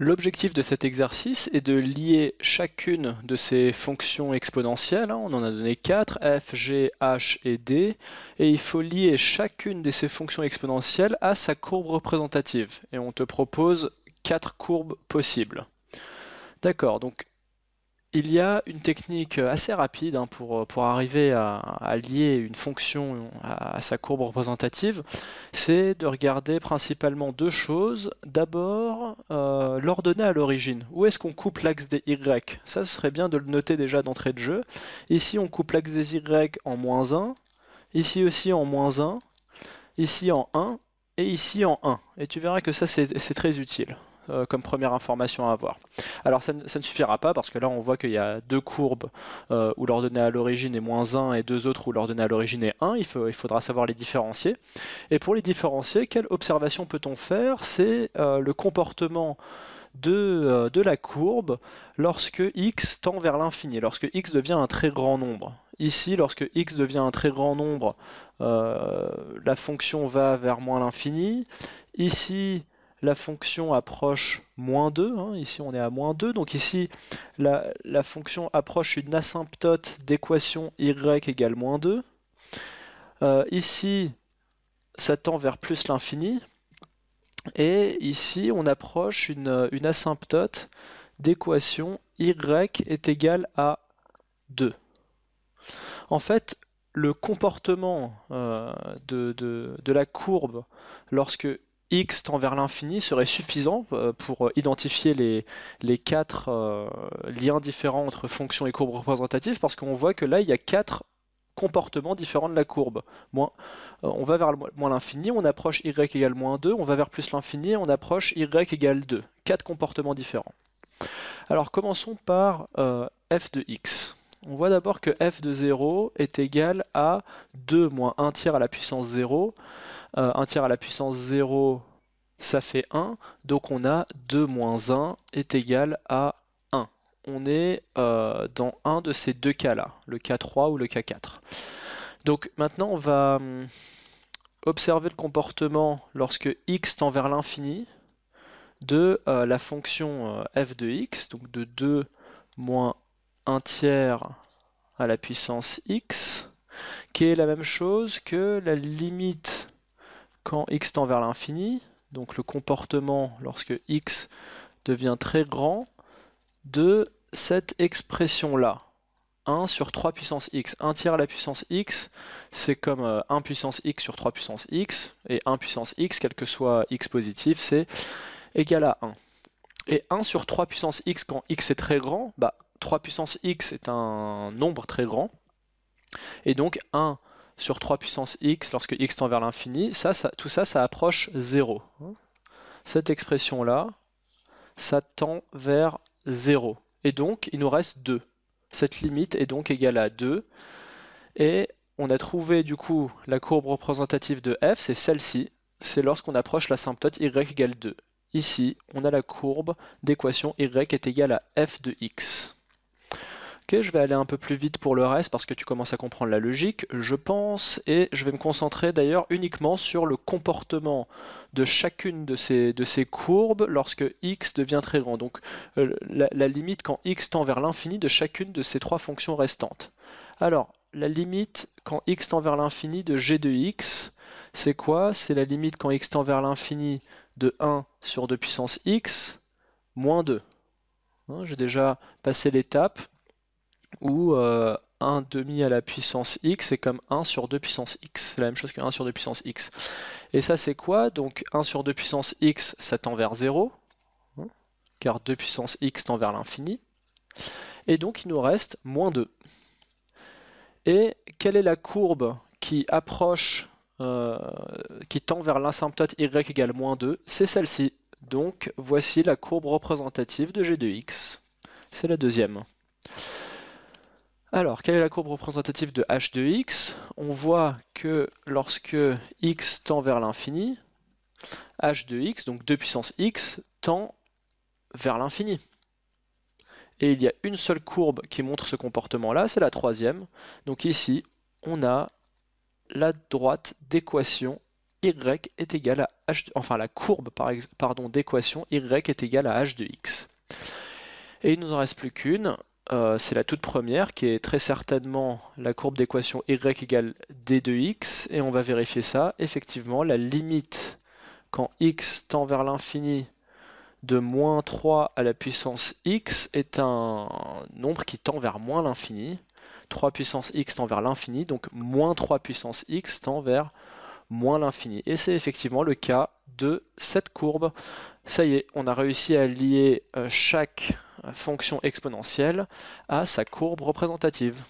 L'objectif de cet exercice est de lier chacune de ces fonctions exponentielles, hein, on en a donné 4, f, g, h et d, et il faut lier chacune de ces fonctions exponentielles à sa courbe représentative, et on te propose 4 courbes possibles. D'accord, donc il y a une technique assez rapide hein, pour, euh, pour, arriver à, lier une fonction à, sa courbe représentative, c'est de regarder principalement deux choses. D'abord, euh, l'ordonnée à l'origine. Où est-ce qu'on coupe l'axe des y Ça, ce serait bien de le noter déjà d'entrée de jeu. Ici, on coupe l'axe des y en moins 1, ici aussi en moins 1, ici en 1, et ici en 1. Et tu verras que ça, c'est très utile. Euh, comme première information à avoir. Alors ça, ne suffira pas parce que là on voit qu'il y a deux courbes euh, où l'ordonnée à l'origine est moins 1 et deux autres où l'ordonnée à l'origine est 1, il, faudra savoir les différencier. Et pour les différencier, quelle observation peut-on faire C'est euh, le comportement de, la courbe lorsque x tend vers l'infini, lorsque x devient un très grand nombre. Ici, lorsque x devient un très grand nombre, la fonction va vers moins l'infini. Ici, la fonction approche moins 2, hein. ici on est à moins 2, donc ici la, fonction approche une asymptote d'équation y égale moins 2. Euh, ici, ça tend vers plus l'infini, et ici on approche une, asymptote d'équation y est égale à 2. En fait, le comportement euh, de, de, la courbe lorsque x tend vers l'infini serait suffisant euh, pour euh, identifier les, quatre euh, liens différents entre fonctions et courbes représentatives parce qu'on voit que là, il y a quatre comportements différents de la courbe. Moins, on va vers moins l'infini, on approche y égale moins 2, on va vers plus l'infini, on approche y égale 2. Quatre comportements différents. Alors commençons par f de x. On voit d'abord que f de 0 est égal à 2 moins 1 tiers à la puissance 0. 1 euh, tiers à la puissance 0, ça fait 1. Donc on a 2 moins 1 est égal à 1. On est euh, dans un de ces deux cas-là, le cas 3 ou le cas 4. Donc maintenant on va hum, observer le comportement lorsque x tend vers l'infini de euh, la fonction f de x, donc de 2 moins 1 tiers à la puissance x, qui est la même chose que la limite quand x tend vers l'infini, donc le comportement lorsque x devient très grand, de cette expression-là. 1 sur 3 puissance x. 1 tiers à la puissance x, c'est comme 1 euh, puissance x sur 3 puissance x, et 1 puissance x, quel que soit x positif, c'est égal à 1. Et 1 sur 3 puissance x, quand x est très grand, bah, 3 puissance x est un nombre très grand. Et donc 1 sur 3 puissance x, lorsque x tend vers l'infini, ça, tout ça, ça approche 0. Cette expression-là, ça tend vers 0. Et donc, il nous reste 2. Cette limite est donc égale à 2. Et on a trouvé du coup la courbe représentative de f, c'est celle-ci. C'est lorsqu'on approche l'asymptote y égale 2. Ici, on a la courbe d'équation y est égale à f de x je vais aller un peu plus vite pour le reste parce que tu commences à comprendre la logique, je pense, et je vais me concentrer d'ailleurs uniquement sur le comportement de chacune de ces, de ces courbes lorsque x devient très grand. Donc euh, la, limite quand x tend vers l'infini de chacune de ces trois fonctions restantes. Alors, la limite quand x tend vers l'infini de g de x, c'est quoi C'est la limite quand x tend vers l'infini de 1 sur 2 puissance x moins 2. Hein, j'ai déjà passé l'étape, où 1 euh, demi à la puissance x est comme 1 sur 2 puissance x. C'est la même chose que 1 sur 2 puissance x. Et ça c'est quoi Donc 1 sur 2 puissance x, ça tend vers 0, hein, car 2 puissance x tend vers l'infini. Et donc il nous reste moins 2. Et quelle est la courbe qui approche, euh, qui tend vers l'asymptote y égale moins 2 C'est celle-ci. Donc voici la courbe représentative de g de x. C'est la deuxième. Alors, quelle est la courbe représentative de h de x On voit que lorsque x tend vers l'infini, h de x, donc 2 puissance x, tend vers l'infini. Et il y a une seule courbe qui montre ce comportement-là, c'est la troisième. Donc ici, on a la droite d'équation y est égale à h, enfin la courbe d'équation y est égale à h de x. Et il nous en reste plus qu'une, euh, c'est la toute première qui est très certainement la courbe d'équation y égale d de x et on va vérifier ça. Effectivement, la limite quand x tend vers l'infini de moins 3 à la puissance x est un nombre qui tend vers moins l'infini. 3 puissance x tend vers l'infini, donc moins 3 puissance x tend vers moins l'infini. Et c'est effectivement le cas de cette courbe. Ça y est, on a réussi à lier euh, chaque fonction exponentielle à sa courbe représentative.